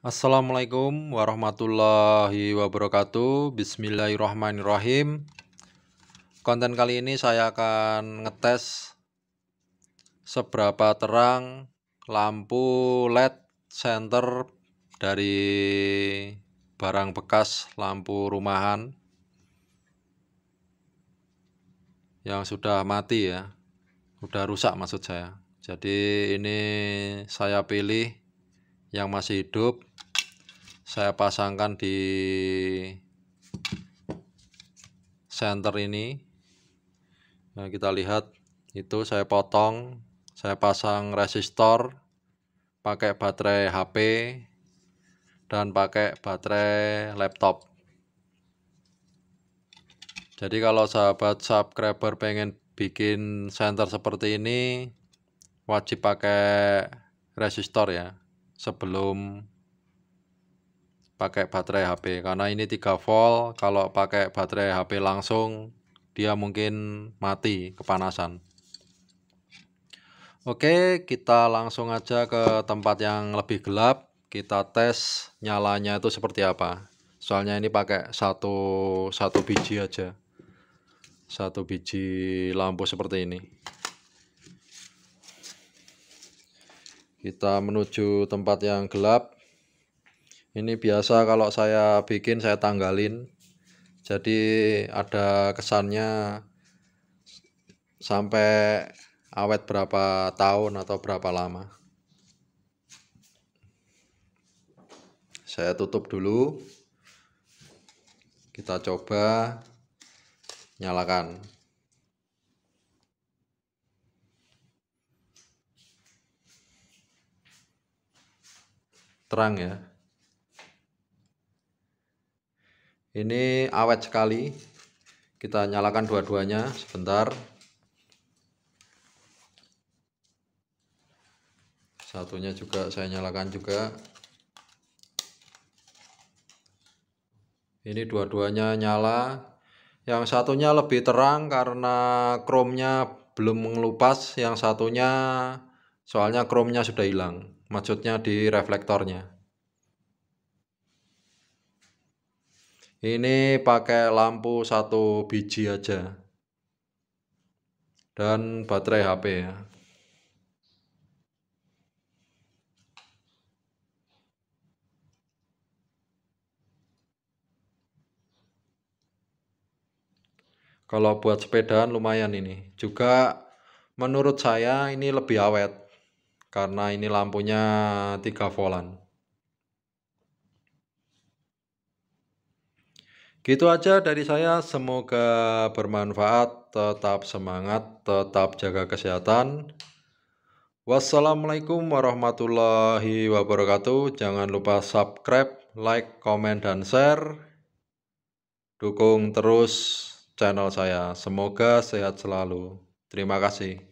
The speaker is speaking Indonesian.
Assalamualaikum warahmatullahi wabarakatuh Bismillahirrahmanirrahim Konten kali ini saya akan ngetes Seberapa terang lampu LED center dari barang bekas lampu rumahan Yang sudah mati ya Sudah rusak maksud saya Jadi ini saya pilih yang masih hidup saya pasangkan di center ini nah, kita lihat itu saya potong saya pasang resistor pakai baterai HP dan pakai baterai laptop jadi kalau sahabat subscriber pengen bikin center seperti ini wajib pakai resistor ya sebelum pakai baterai HP karena ini 3 volt kalau pakai baterai HP langsung dia mungkin mati kepanasan Oke kita langsung aja ke tempat yang lebih gelap kita tes nyalanya itu seperti apa soalnya ini pakai satu satu biji aja satu biji lampu seperti ini kita menuju tempat yang gelap ini biasa kalau saya bikin saya tanggalin jadi ada kesannya sampai awet berapa tahun atau berapa lama saya tutup dulu kita coba nyalakan terang ya ini awet sekali kita nyalakan dua-duanya sebentar satunya juga saya nyalakan juga ini dua-duanya nyala yang satunya lebih terang karena chrome-nya belum mengelupas yang satunya Soalnya chrome-nya sudah hilang, maksudnya di reflektornya. Ini pakai lampu satu biji aja. Dan baterai HP ya. kalau buat sepedaan lumayan ini juga menurut saya ini lebih awet karena ini lampunya 3 volan gitu aja dari saya semoga bermanfaat tetap semangat tetap jaga kesehatan wassalamualaikum warahmatullahi wabarakatuh jangan lupa subscribe like komen, dan share dukung terus channel saya semoga sehat selalu terima kasih